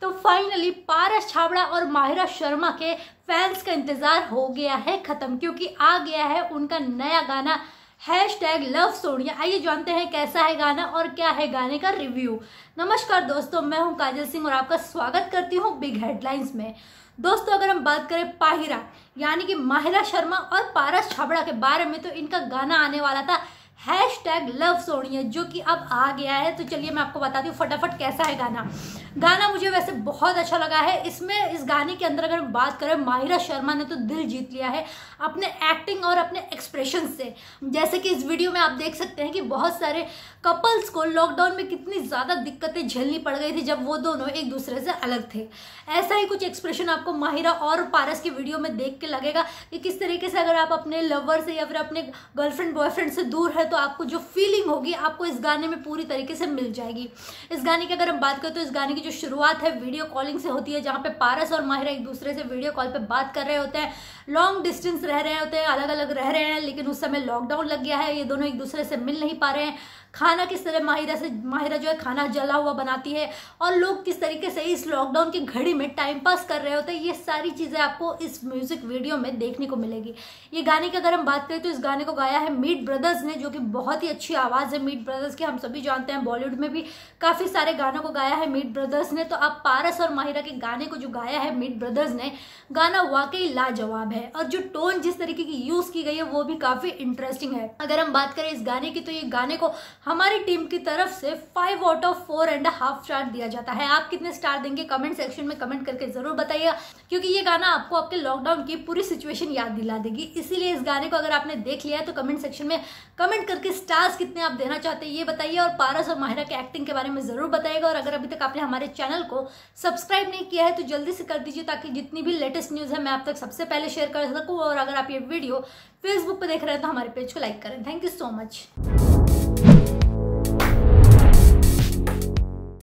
तो फाइनली पारस छाबड़ा और माहिरा शर्मा के फैंस का इंतजार हो गया है खत्म क्योंकि आ गया है उनका नया गाना हैश टैग लव सोनिया आइए जानते हैं कैसा है गाना और क्या है गाने का रिव्यू नमस्कार दोस्तों मैं हूं काजल सिंह और आपका स्वागत करती हूं बिग हेडलाइंस में दोस्तों अगर हम बात करें पाहिरा यानी कि माहिरा शर्मा और पारस छाबड़ा के बारे में तो इनका गाना आने वाला था हैश टैग लव है जो कि अब आ गया है तो चलिए मैं आपको बताती हूँ फटाफट कैसा है गाना गाना मुझे वैसे बहुत अच्छा लगा है इसमें इस गाने के अंदर अगर बात करें माहिरा शर्मा ने तो दिल जीत लिया है अपने एक्टिंग और अपने एक्सप्रेशन से जैसे कि इस वीडियो में आप देख सकते हैं कि बहुत सारे कपल्स को लॉकडाउन में कितनी ज़्यादा दिक्कतें झेलनी पड़ गई थी जब वो दोनों एक दूसरे से अलग थे ऐसा ही कुछ एक्सप्रेशन आपको माहिरा और पारस की वीडियो में देख के लगेगा कि किस तरीके से अगर आप अपने लवर से या फिर अपने गर्लफ्रेंड बॉयफ्रेंड से दूर है तो आपको जो फीलिंग होगी आपको इस गाने में पूरी तरीके से मिल जाएगी इस गाने की अगर हम बात करें तो इस गाने की जो शुरुआत है वीडियो कॉलिंग से होती है जहाँ पे पारस और माहिरा एक दूसरे से वीडियो कॉल पर बात कर रहे होते हैं लॉन्ग डिस्टेंस रह रहे होते हैं अलग अलग रह रहे हैं लेकिन उस समय लॉकडाउन लग गया है ये दोनों एक दूसरे से मिल नहीं पा रहे हैं खाना किस तरह माहिरा से माहिरा जो है खाना जला हुआ बनाती है और लोग किस तरीके से इस लॉकडाउन की घड़ी में टाइम पास कर रहे होते हैं ये सारी चीज़ें आपको इस म्यूज़िक वीडियो में देखने को मिलेगी ये गाने की अगर हम बात करें तो इस गाने को गाया है मीट ब्रदर्स ने जो कि की बहुत ही अच्छी आवाज़ है मीट ब्रदर्स की हम सभी जानते हैं बॉलीवुड में भी काफ़ी सारे गानों को गाया है मीट ब्रदर्स ने तो अब पारस और माहिरा के गाने को जो गाया है मीट ब्रदर्स ने गाना वाकई लाजवाब है और जो टोन जिस तरीके की यूज़ की गई है वो भी काफ़ी इंटरेस्टिंग है अगर हम बात करें इस गाने की तो ये गाने को हमारी टीम की तरफ से five out of four and half star दिया जाता है आप कितने स्टार देंगे कमेंट सेक्शन में कमेंट करके जरूर बताइए क्योंकि ये गाना आपको आपके लॉकडाउन की पूरी सिचुएशन याद दिला देगी इसीलिए इस गाने को अगर आपने देख लिया है तो कमेंट सेक्शन में कमेंट करके स्टार्स कितने आप देना चाहते हैं ये बताइए और पारस और माहिरा के एक्टिंग के बारे में ज़रूर बताइएगा और अगर अभी तक आपने हमारे चैनल को सब्सक्राइब नहीं किया है तो जल्दी से कर दीजिए ताकि जितनी भी लेटेस्ट न्यूज़ है मैं आप तक सबसे पहले शेयर कर सकूँ और अगर आप ये वीडियो फेसबुक पर देख रहे हैं तो हमारे पेज को लाइक करें थैंक यू सो मच